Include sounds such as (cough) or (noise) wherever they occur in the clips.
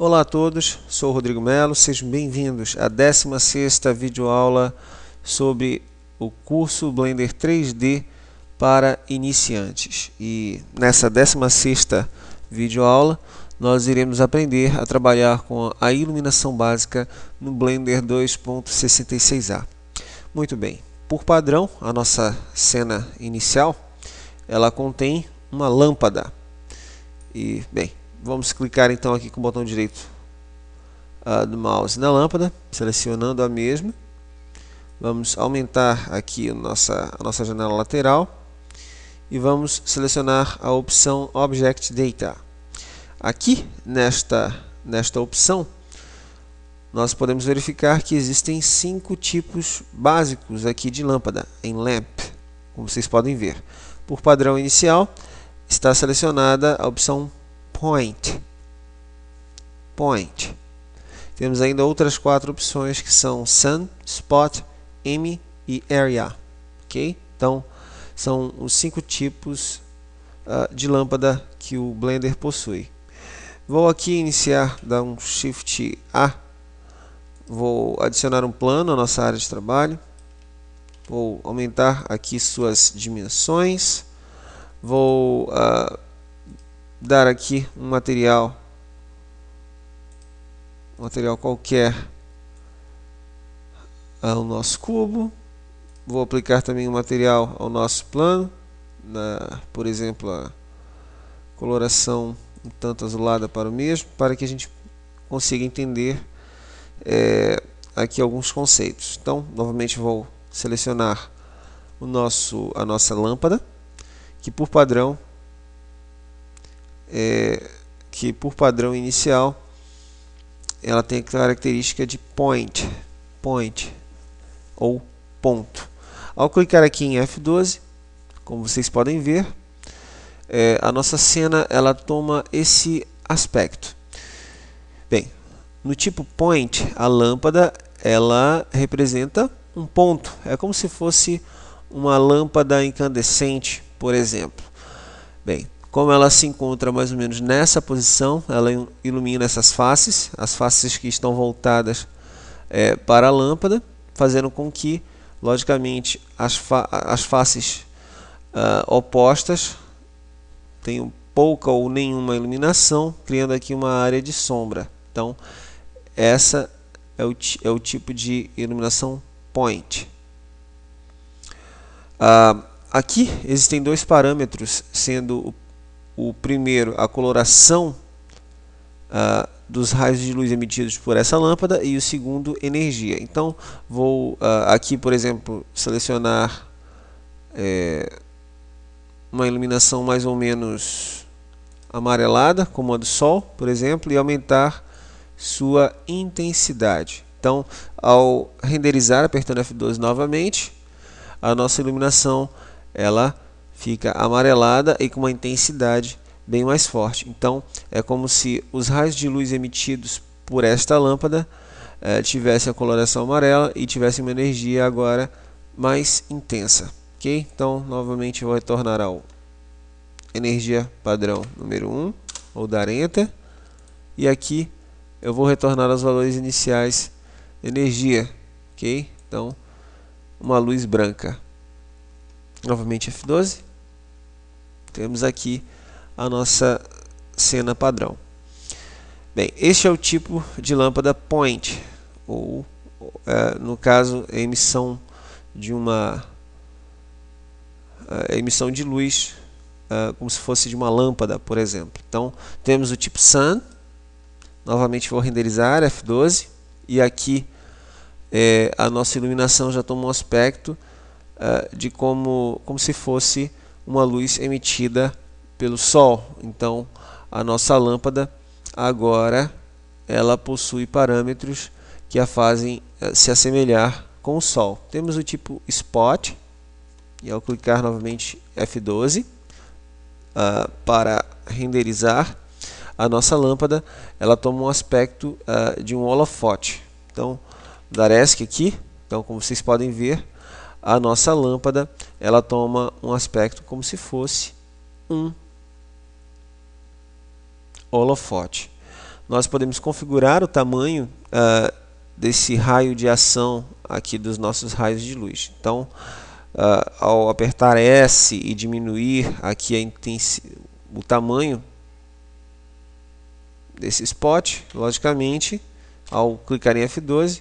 Olá a todos, sou Rodrigo Melo, sejam bem-vindos à 16ª videoaula sobre o curso Blender 3D para iniciantes. E nessa 16ª videoaula nós iremos aprender a trabalhar com a iluminação básica no Blender 2.66a. Muito bem, por padrão a nossa cena inicial ela contém uma lâmpada. E, bem, vamos clicar então aqui com o botão direito uh, do mouse na lâmpada, selecionando a mesma. Vamos aumentar aqui a nossa, a nossa janela lateral e vamos selecionar a opção Object Data. Aqui, nesta, nesta opção, nós podemos verificar que existem cinco tipos básicos aqui de lâmpada, em LAMP, como vocês podem ver. Por padrão inicial, está selecionada a opção point. Point. Temos ainda outras quatro opções que são sun, spot, m e area. Ok? Então, são os cinco tipos uh, de lâmpada que o Blender possui. Vou aqui iniciar, dar um Shift A. Vou adicionar um plano à nossa área de trabalho. Vou aumentar aqui suas dimensões. Vou... Uh, dar aqui um material, um material qualquer ao nosso cubo. Vou aplicar também o um material ao nosso plano, na, por exemplo, a coloração um tanto azulada para o mesmo, para que a gente consiga entender é, aqui alguns conceitos. Então, novamente vou selecionar o nosso, a nossa lâmpada, que por padrão é, que por padrão inicial ela tem a característica de point, point ou ponto. Ao clicar aqui em F12, como vocês podem ver, é, a nossa cena ela toma esse aspecto. Bem, no tipo point, a lâmpada ela representa um ponto. É como se fosse uma lâmpada incandescente, por exemplo. Bem, como ela se encontra mais ou menos nessa posição, ela ilumina essas faces, as faces que estão voltadas é, para a lâmpada, fazendo com que, logicamente, as, fa as faces uh, opostas tenham pouca ou nenhuma iluminação, criando aqui uma área de sombra. Então, essa é o, é o tipo de iluminação point. Uh, aqui existem dois parâmetros, sendo o o primeiro a coloração ah, dos raios de luz emitidos por essa lâmpada e o segundo energia. Então vou ah, aqui, por exemplo, selecionar é, uma iluminação mais ou menos amarelada, como a do Sol, por exemplo, e aumentar sua intensidade. Então, ao renderizar, apertando F12 novamente, a nossa iluminação ela fica amarelada e com uma intensidade bem mais forte. Então, é como se os raios de luz emitidos por esta lâmpada eh, tivessem a coloração amarela e tivessem uma energia agora mais intensa. Ok? Então, novamente, vou retornar ao energia padrão número 1, ou dar Enter. E aqui eu vou retornar aos valores iniciais de energia. Ok? Então, uma luz branca. Novamente F12. Temos aqui a nossa cena padrão. Bem, este é o tipo de lâmpada point, ou é, no caso, emissão de uma é, emissão de luz, é, como se fosse de uma lâmpada, por exemplo. Então, temos o tipo sun, novamente vou renderizar F12, e aqui é, a nossa iluminação já tomou um aspecto é, de como, como se fosse uma luz emitida pelo Sol. Então, a nossa lâmpada agora ela possui parâmetros que a fazem eh, se assemelhar com o Sol. Temos o tipo spot, e ao clicar novamente F12 uh, ah, para renderizar a nossa lâmpada, ela toma um aspecto uh, de um holofote. Então, Daresk aqui, então como vocês podem ver, a nossa lâmpada ela toma um aspecto como se fosse um holofote. Nós podemos configurar o tamanho uh, desse raio de ação aqui dos nossos raios de luz. Então, uh, ao apertar S e diminuir aqui o tamanho desse spot, logicamente, ao clicar em F12,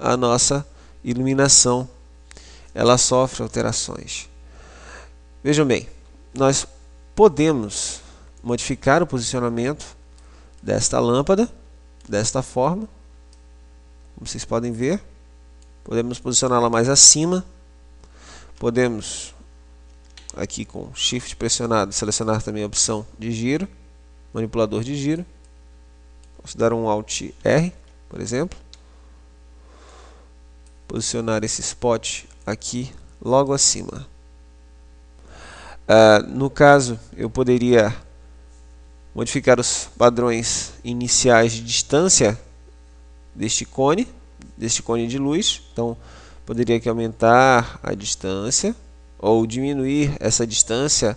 a nossa iluminação ela sofre alterações. Vejam bem, nós podemos modificar o posicionamento desta lâmpada desta forma, como vocês podem ver. Podemos posicioná-la mais acima. Podemos, aqui com Shift pressionado, selecionar também a opção de giro, manipulador de giro. Posso dar um Alt R, por exemplo posicionar esse spot aqui logo acima. Uh, no caso, eu poderia modificar os padrões iniciais de distância deste cone, deste cone de luz. Então, poderia aqui aumentar a distância ou diminuir essa distância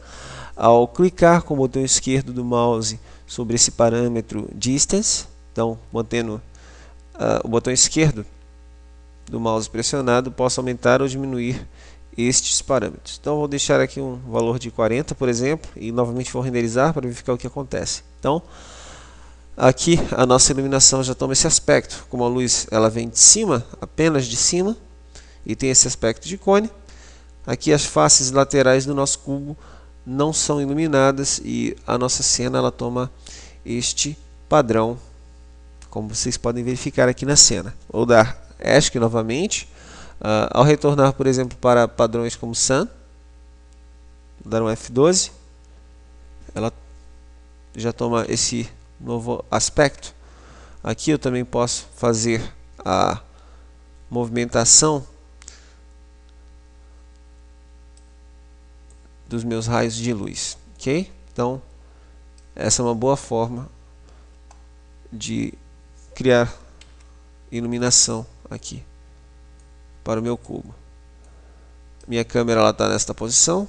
ao clicar com o botão esquerdo do mouse sobre esse parâmetro distance. Então, mantendo uh, o botão esquerdo, do mouse pressionado possa aumentar ou diminuir estes parâmetros. Então vou deixar aqui um valor de 40, por exemplo, e novamente vou renderizar para verificar o que acontece. Então aqui a nossa iluminação já toma esse aspecto, como a luz ela vem de cima, apenas de cima, e tem esse aspecto de cone. Aqui as faces laterais do nosso cubo não são iluminadas e a nossa cena ela toma este padrão, como vocês podem verificar aqui na cena. Vou dar ESC novamente. Uh, ao retornar, por exemplo, para padrões como SAN, vou dar um F12, ela já toma esse novo aspecto. Aqui eu também posso fazer a movimentação dos meus raios de luz, ok? Então, essa é uma boa forma de criar iluminação aqui para o meu cubo. Minha câmera ela está nesta posição,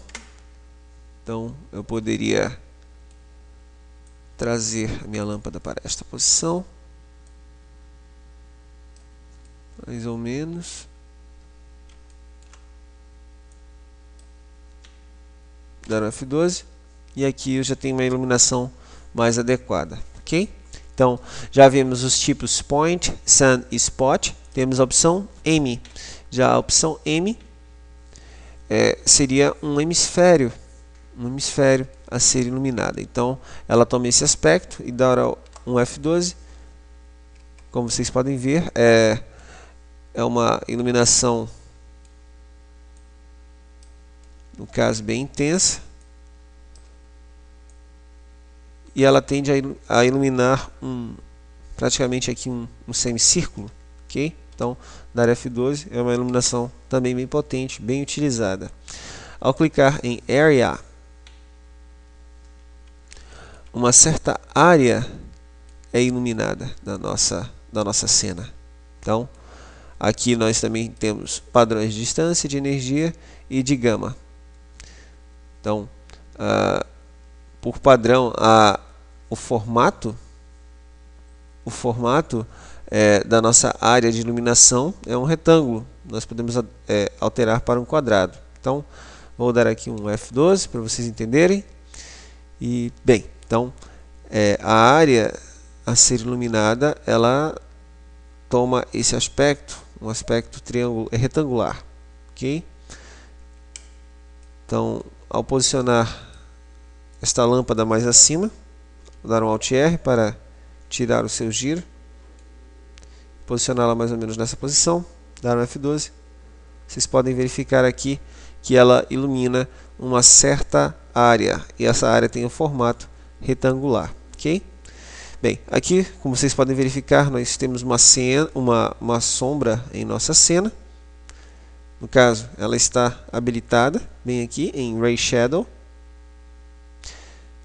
então eu poderia trazer a minha lâmpada para esta posição, mais ou menos. Dar um F12 e aqui eu já tenho uma iluminação mais adequada, ok? Então já vimos os tipos point, sun e spot temos a opção M. Já a opção M é, seria um hemisfério, um hemisfério a ser iluminado. Então, ela toma esse aspecto e dá um F12. Como vocês podem ver, é, é uma iluminação, no caso, bem intensa. E ela tende a iluminar um, praticamente aqui um, um semicírculo, ok? Então, na área F12 é uma iluminação também bem potente, bem utilizada. Ao clicar em Area, uma certa área é iluminada da nossa, da nossa cena. Então, aqui nós também temos padrões de distância, de energia e de gama. Então, uh, por padrão, o formato, o formato é, da nossa área de iluminação é um retângulo. Nós podemos é, alterar para um quadrado. Então, vou dar aqui um F12 para vocês entenderem. E, bem, então, é, a área a ser iluminada, ela toma esse aspecto, um aspecto triângulo, é retangular. Ok? Então, ao posicionar esta lâmpada mais acima, vou dar um Alt R para tirar o seu giro posicioná-la mais ou menos nessa posição, dar um F12. Vocês podem verificar aqui que ela ilumina uma certa área e essa área tem o um formato retangular, ok? Bem, aqui, como vocês podem verificar, nós temos uma, cena, uma, uma sombra em nossa cena. No caso, ela está habilitada, bem aqui, em Ray Shadow.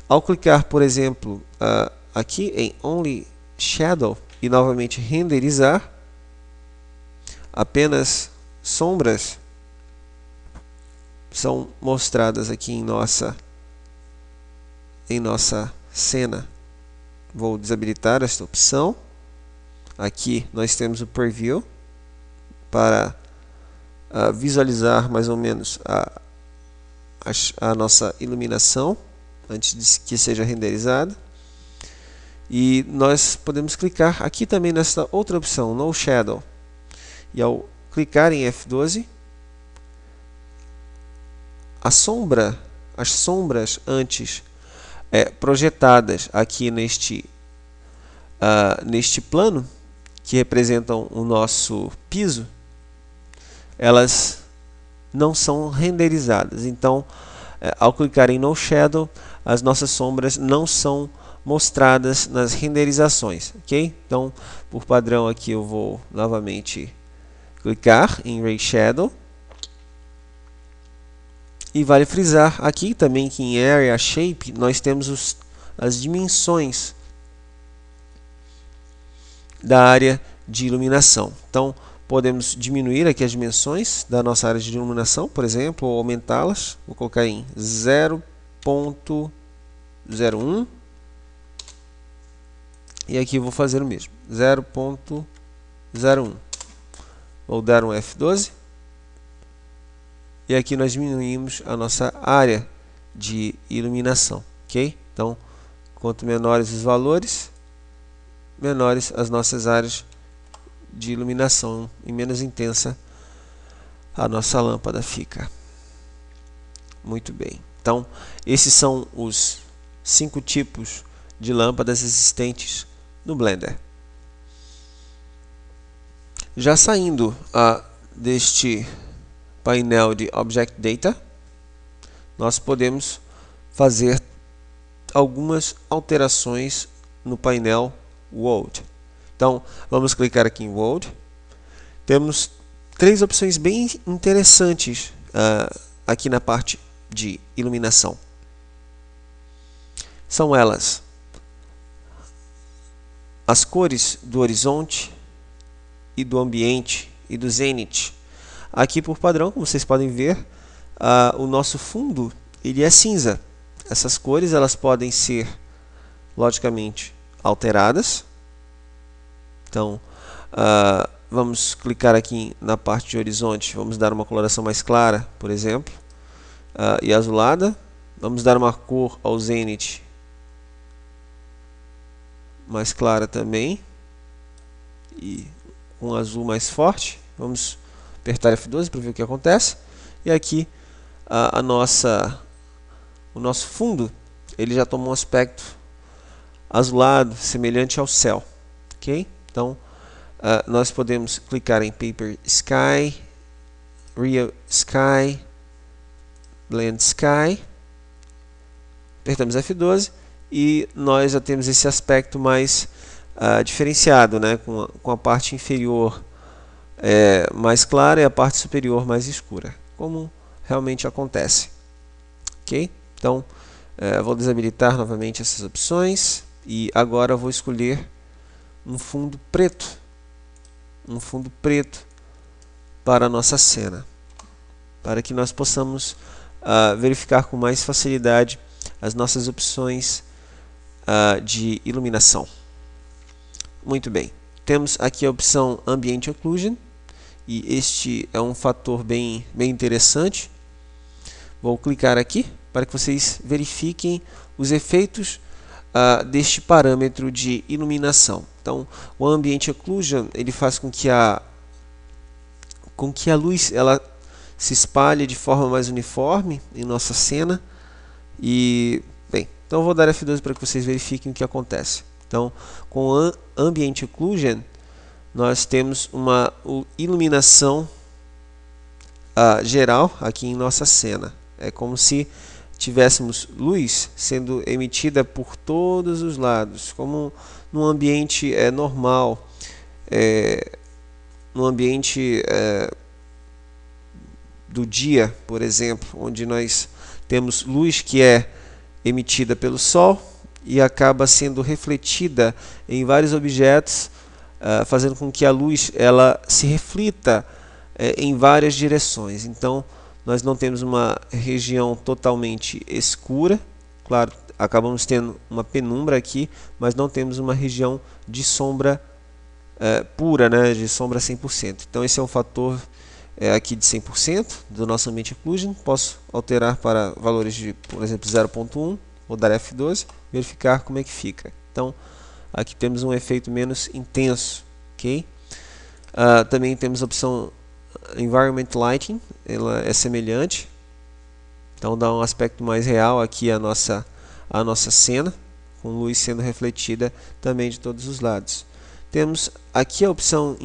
Ao clicar, por exemplo, uh, aqui em Only Shadow, e novamente renderizar apenas sombras são mostradas aqui em nossa em nossa cena vou desabilitar esta opção aqui nós temos o preview para uh, visualizar mais ou menos a, a, a nossa iluminação antes de que seja renderizada e nós podemos clicar aqui também nessa outra opção, No Shadow. E ao clicar em F12, a sombra, as sombras antes é, projetadas aqui neste, uh, neste plano, que representam o nosso piso, elas não são renderizadas. Então, é, ao clicar em No Shadow, as nossas sombras não são mostradas nas renderizações, ok? Então, por padrão aqui eu vou novamente clicar em Ray Shadow. E vale frisar aqui também que em Area Shape nós temos os, as dimensões da área de iluminação. Então, Podemos diminuir aqui as dimensões da nossa área de iluminação, por exemplo, ou aumentá-las. Vou colocar em 0.01 e aqui vou fazer o mesmo, 0.01. Vou dar um F12 e aqui nós diminuímos a nossa área de iluminação, ok? Então, quanto menores os valores, menores as nossas áreas de iluminação e menos intensa a nossa lâmpada fica. Muito bem. Então, esses são os cinco tipos de lâmpadas existentes no Blender. Já saindo a ah, deste painel de Object Data, nós podemos fazer algumas alterações no painel World. Então, vamos clicar aqui em World. Temos três opções bem interessantes uh, aqui na parte de iluminação. São elas as cores do horizonte e do ambiente e do zenith. Aqui por padrão, como vocês podem ver, uh, o nosso fundo ele é cinza. Essas cores elas podem ser logicamente alteradas então, uh, vamos clicar aqui na parte de horizonte, vamos dar uma coloração mais clara, por exemplo, uh, e azulada. Vamos dar uma cor ao Zenit. mais clara também, e um azul mais forte. Vamos apertar F12 para ver o que acontece. E aqui ah, a, nossa, o nosso fundo ele já tomou um aspecto azulado, semelhante ao céu. ok? Então, uh, nós podemos clicar em Paper Sky, Real Sky, Blend Sky. Apertamos F12 e nós já temos esse aspecto mais uh, diferenciado, né? com, a, com a parte inferior é, mais clara e a parte superior mais escura, como realmente acontece. Ok? Então, eh, vou desabilitar novamente essas opções e agora vou escolher um fundo preto, um fundo preto para a nossa cena, para que nós possamos uh, verificar com mais facilidade as nossas opções uh, de iluminação. Muito bem, temos aqui a opção Ambient Occlusion, e este é um fator bem, bem interessante. Vou clicar aqui para que vocês verifiquem os efeitos uh, deste parâmetro de iluminação. Então, o ambiente occlusion ele faz com que a com que a luz ela se espalhe de forma mais uniforme em nossa cena e bem, então vou dar F12 para que vocês verifiquem o que acontece. Então, com o ambiente occlusion nós temos uma iluminação uh, geral aqui em nossa cena. É como se tivéssemos luz sendo emitida por todos os lados, como num ambiente é, normal, é, num ambiente é, do dia, por exemplo, onde nós temos luz que é emitida pelo Sol e acaba sendo refletida em vários objetos, uh, fazendo com que a luz ela se reflita uh, em várias direções. Então, nós não temos uma região totalmente escura, claro, acabamos tendo uma penumbra aqui, mas não temos uma região de sombra é, pura, né, de sombra 100%. Então esse é um fator é, aqui de 100% do nosso ambiente occlusion. Posso alterar para valores de, por exemplo, 0.1, vou dar F12, verificar como é que fica. Então aqui temos um efeito menos intenso, ok? Uh, também temos a opção Environment Lighting, ela é semelhante. Então dá um aspecto mais real aqui a nossa, a nossa cena, com luz sendo refletida também de todos os lados. Temos aqui a opção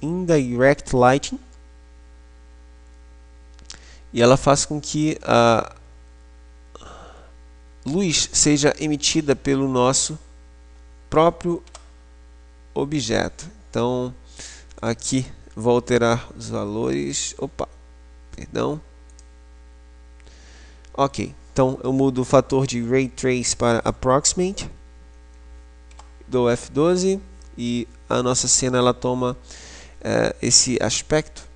Indirect Lighting. E ela faz com que a luz seja emitida pelo nosso próprio objeto. Então, aqui Vou alterar os valores. Opa, perdão. Ok, então eu mudo o fator de Ray Trace para Approximate. Dou F12 e a nossa cena ela toma é, esse aspecto.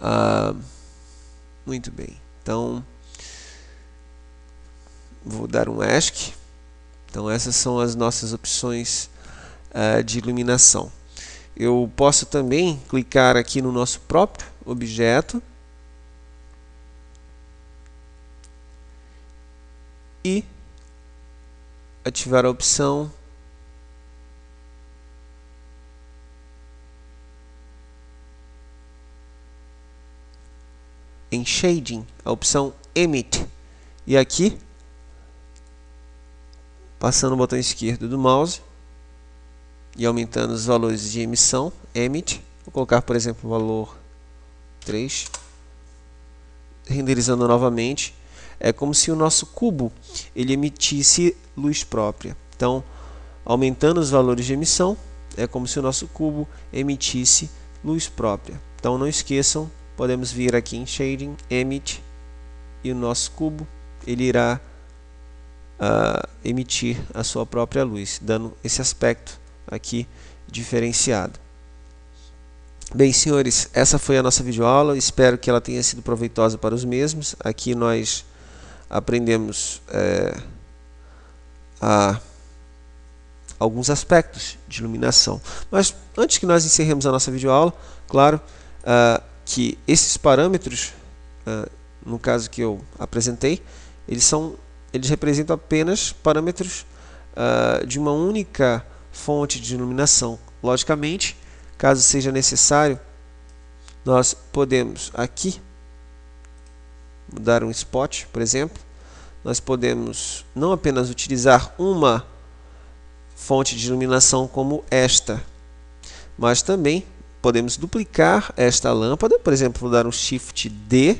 Uh, muito bem, então vou dar um ESC. Então essas são as nossas opções uh, de iluminação eu posso também clicar aqui no nosso próprio objeto e ativar a opção em shading, a opção emit. E aqui, passando o botão esquerdo do mouse, e aumentando os valores de emissão, emit. Vou colocar, por exemplo, o valor 3. Renderizando novamente. É como se o nosso cubo ele emitisse luz própria. Então, aumentando os valores de emissão, é como se o nosso cubo emitisse luz própria. Então, não esqueçam, podemos vir aqui em Shading, Emit, e o nosso cubo ele irá uh, emitir a sua própria luz, dando esse aspecto aqui diferenciada. Bem, senhores, essa foi a nossa videoaula. Espero que ela tenha sido proveitosa para os mesmos. Aqui nós aprendemos é, a, alguns aspectos de iluminação. Mas antes que nós encerremos a nossa videoaula, claro uh, que esses parâmetros, uh, no caso que eu apresentei, eles, são, eles representam apenas parâmetros uh, de uma única fonte de iluminação. Logicamente, caso seja necessário, nós podemos aqui mudar um spot, por exemplo. Nós podemos não apenas utilizar uma fonte de iluminação como esta, mas também podemos duplicar esta lâmpada, por exemplo, vou dar um Shift D,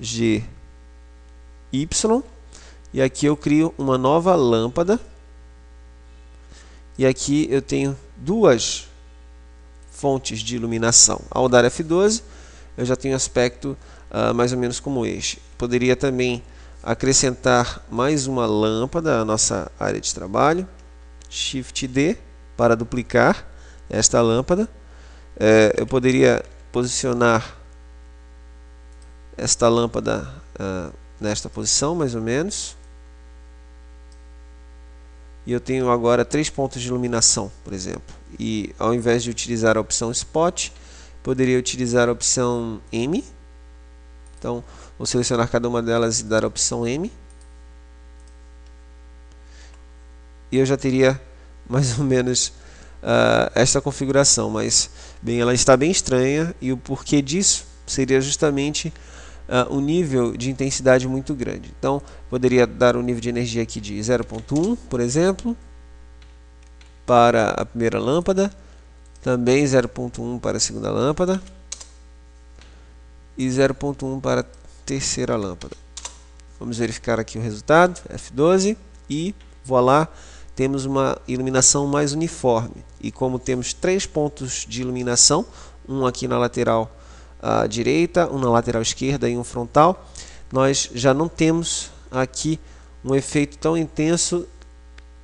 G, Y, e aqui eu crio uma nova lâmpada e aqui eu tenho duas fontes de iluminação. Ao dar F12, eu já tenho aspecto uh, mais ou menos como este. Poderia também acrescentar mais uma lâmpada à nossa área de trabalho. Shift D para duplicar esta lâmpada. É, eu poderia posicionar esta lâmpada uh, nesta posição, mais ou menos e eu tenho agora três pontos de iluminação, por exemplo. E ao invés de utilizar a opção Spot, poderia utilizar a opção M. Então, vou selecionar cada uma delas e dar a opção M. E eu já teria (laughs) mais ou menos uh, esta configuração, mas bem, ela está bem estranha e o porquê disso seria justamente uh, ah, um nível de intensidade muito grande. Então, poderia dar um nível de energia aqui de 0.1, por exemplo, para a primeira lâmpada, também 0.1 para a segunda lâmpada e 0.1 para a terceira lâmpada. Vamos verificar aqui o resultado, F12, e voilá, temos uma iluminação mais uniforme. E como temos três pontos de iluminação, um aqui na lateral à direita, um na lateral esquerda e um frontal, nós já não temos aqui um efeito tão intenso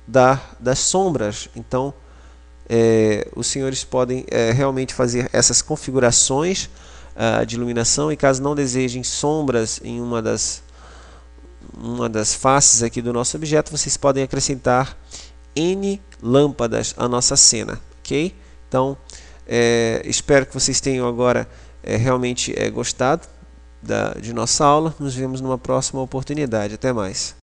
da, das sombras. Então, é, os senhores podem é, realmente fazer essas configurações uh, de iluminação e caso não desejem sombras em uma das, uma das faces aqui do nosso objeto, vocês podem acrescentar N lâmpadas à nossa cena, ok? Então, é, espero que vocês tenham agora é, realmente é, gostado da, de nossa aula. Nos vemos numa próxima oportunidade. Até mais.